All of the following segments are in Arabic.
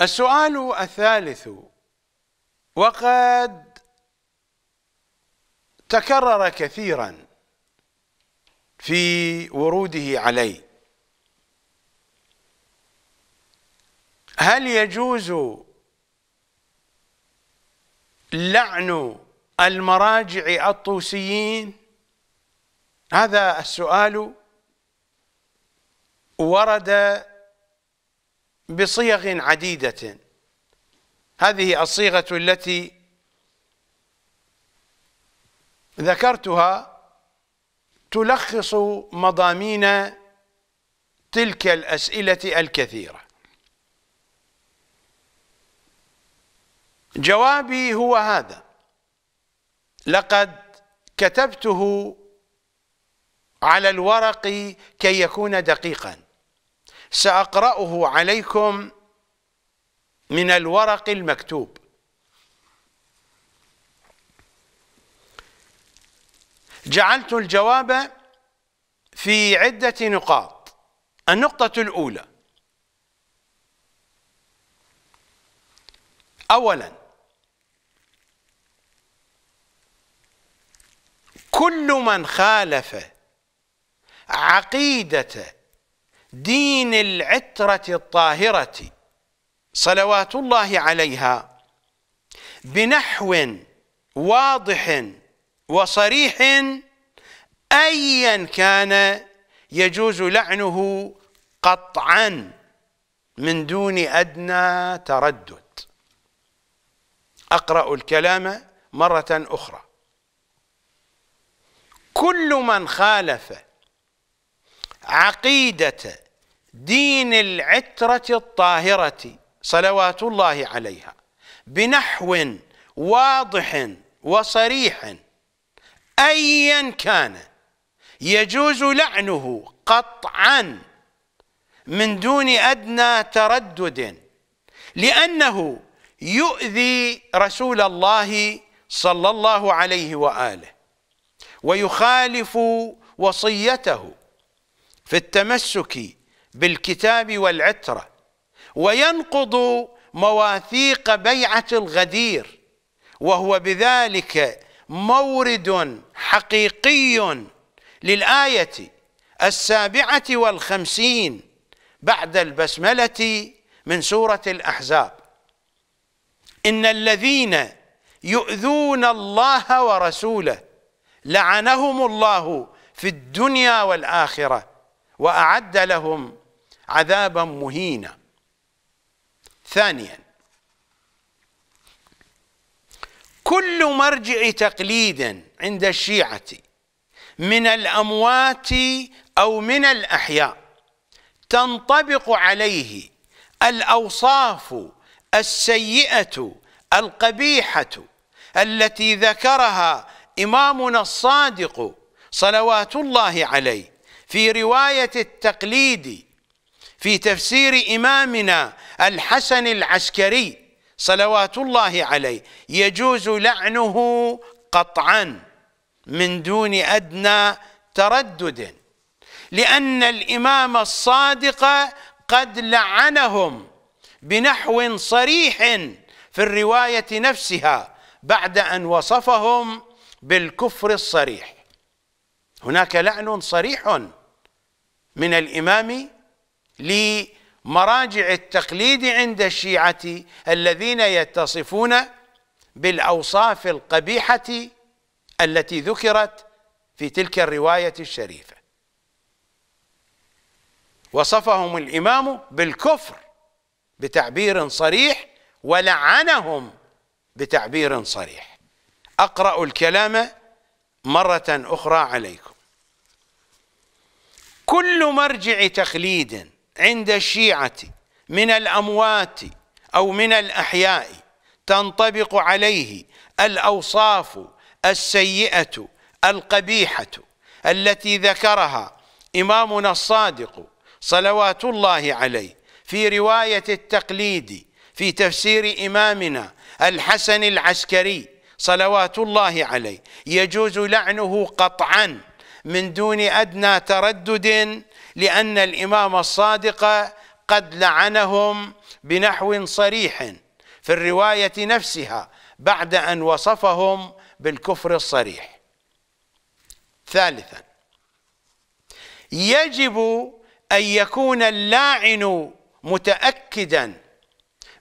السؤال الثالث وقد تكرر كثيرا في وروده علي هل يجوز لعن المراجع الطوسيين هذا السؤال ورد بصيغ عديدة هذه الصيغة التي ذكرتها تلخص مضامين تلك الأسئلة الكثيرة جوابي هو هذا لقد كتبته على الورق كي يكون دقيقاً سأقرأه عليكم من الورق المكتوب جعلت الجواب في عدة نقاط النقطة الأولى أولا كل من خالف عقيدة دين العترة الطاهرة صلوات الله عليها بنحو واضح وصريح أيا كان يجوز لعنه قطعا من دون أدنى تردد أقرأ الكلام مرة أخرى كل من خالف عقيدة دين العترة الطاهرة صلوات الله عليها بنحو واضح وصريح أيا كان يجوز لعنه قطعا من دون أدنى تردد لأنه يؤذي رسول الله صلى الله عليه وآله ويخالف وصيته في التمسك بالكتاب والعترة وينقض مواثيق بيعة الغدير وهو بذلك مورد حقيقي للآية السابعة والخمسين بعد البسملة من سورة الأحزاب إن الذين يؤذون الله ورسوله لعنهم الله في الدنيا والآخرة وأعد لهم عذابا مهينا ثانيا كل مرجع تقليد عند الشيعة من الأموات أو من الأحياء تنطبق عليه الأوصاف السيئة القبيحة التي ذكرها إمامنا الصادق صلوات الله عليه في رواية التقليد في تفسير إمامنا الحسن العسكري صلوات الله عليه يجوز لعنه قطعا من دون أدنى تردد لأن الإمام الصادق قد لعنهم بنحو صريح في الرواية نفسها بعد أن وصفهم بالكفر الصريح هناك لعن صريح من الإمام لمراجع التقليد عند الشيعة الذين يتصفون بالأوصاف القبيحة التي ذكرت في تلك الرواية الشريفة وصفهم الإمام بالكفر بتعبير صريح ولعنهم بتعبير صريح أقرأ الكلام مرة أخرى عليكم كل مرجع تقليد عند الشيعة من الأموات أو من الأحياء تنطبق عليه الأوصاف السيئة القبيحة التي ذكرها إمامنا الصادق صلوات الله عليه في رواية التقليد في تفسير إمامنا الحسن العسكري صلوات الله عليه يجوز لعنه قطعاً من دون ادنى تردد لان الامام الصادق قد لعنهم بنحو صريح في الروايه نفسها بعد ان وصفهم بالكفر الصريح ثالثا يجب ان يكون اللاعن متاكدا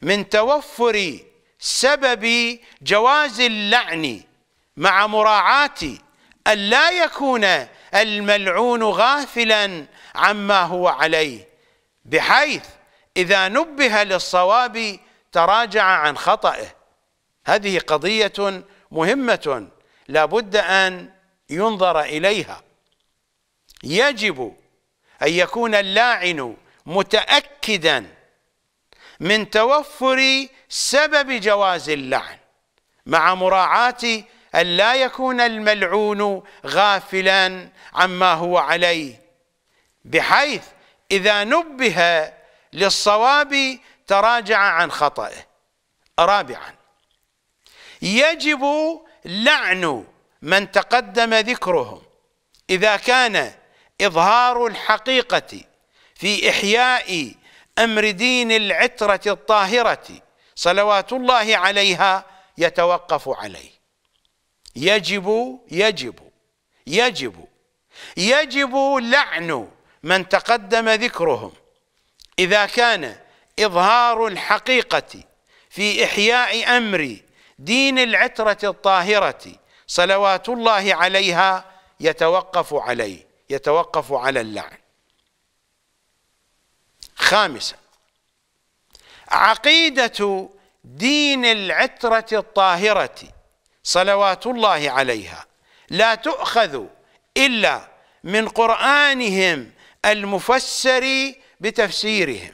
من توفر سبب جواز اللعن مع مراعاه ألا يكون الملعون غافلا عما هو عليه بحيث إذا نبه للصواب تراجع عن خطأه هذه قضية مهمة لا بد أن ينظر إليها يجب أن يكون اللاعن متأكدا من توفر سبب جواز اللعن مع مراعاة أن لا يكون الملعون غافلا عما هو عليه بحيث إذا نبه للصواب تراجع عن خطأه رابعا يجب لعن من تقدم ذكرهم إذا كان إظهار الحقيقة في إحياء أمر دين العترة الطاهرة صلوات الله عليها يتوقف عليه يجب يجب يجب يجب لعن من تقدم ذكرهم إذا كان إظهار الحقيقة في إحياء أمر دين العترة الطاهرة صلوات الله عليها يتوقف عليه يتوقف على اللعن خامسا عقيدة دين العترة الطاهرة صلوات الله عليها لا تؤخذ إلا من قرآنهم المفسر بتفسيرهم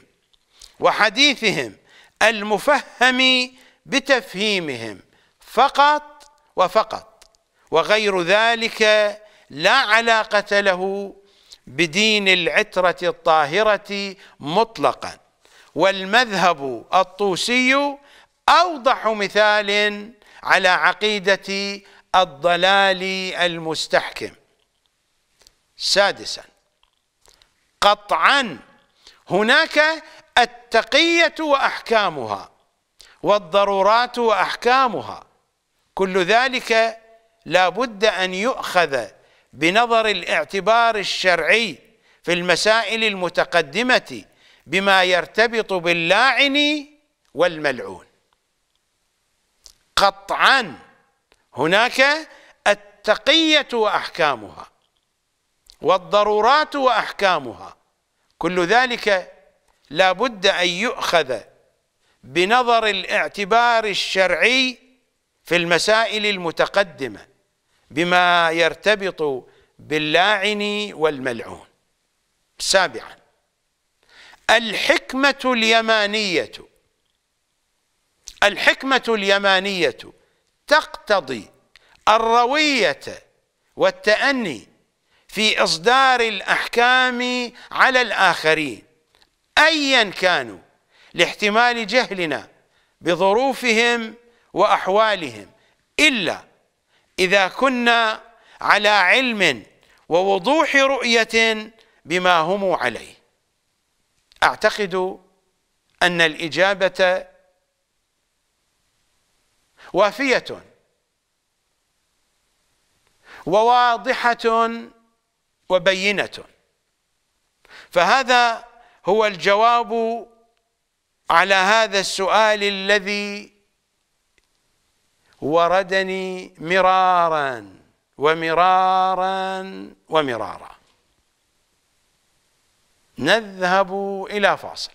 وحديثهم المفهم بتفهيمهم فقط وفقط وغير ذلك لا علاقة له بدين العترة الطاهرة مطلقا والمذهب الطوسي أوضح مثال على عقيدة الضلال المستحكم سادسا قطعا هناك التقية وأحكامها والضرورات وأحكامها كل ذلك لا بد أن يؤخذ بنظر الاعتبار الشرعي في المسائل المتقدمة بما يرتبط باللاعن والملعون قطعا هناك التقية وأحكامها والضرورات وأحكامها كل ذلك لا بد أن يؤخذ بنظر الاعتبار الشرعي في المسائل المتقدمة بما يرتبط باللاعن والملعون سابعا الحكمة اليمانية الحكمة اليمانية تقتضي الروية والتأني في إصدار الأحكام على الآخرين أيا كانوا لاحتمال جهلنا بظروفهم وأحوالهم إلا إذا كنا على علم ووضوح رؤية بما هم عليه أعتقد أن الإجابة وافية وواضحة وبينة فهذا هو الجواب على هذا السؤال الذي وردني مرارا ومرارا ومرارا نذهب إلى فاصل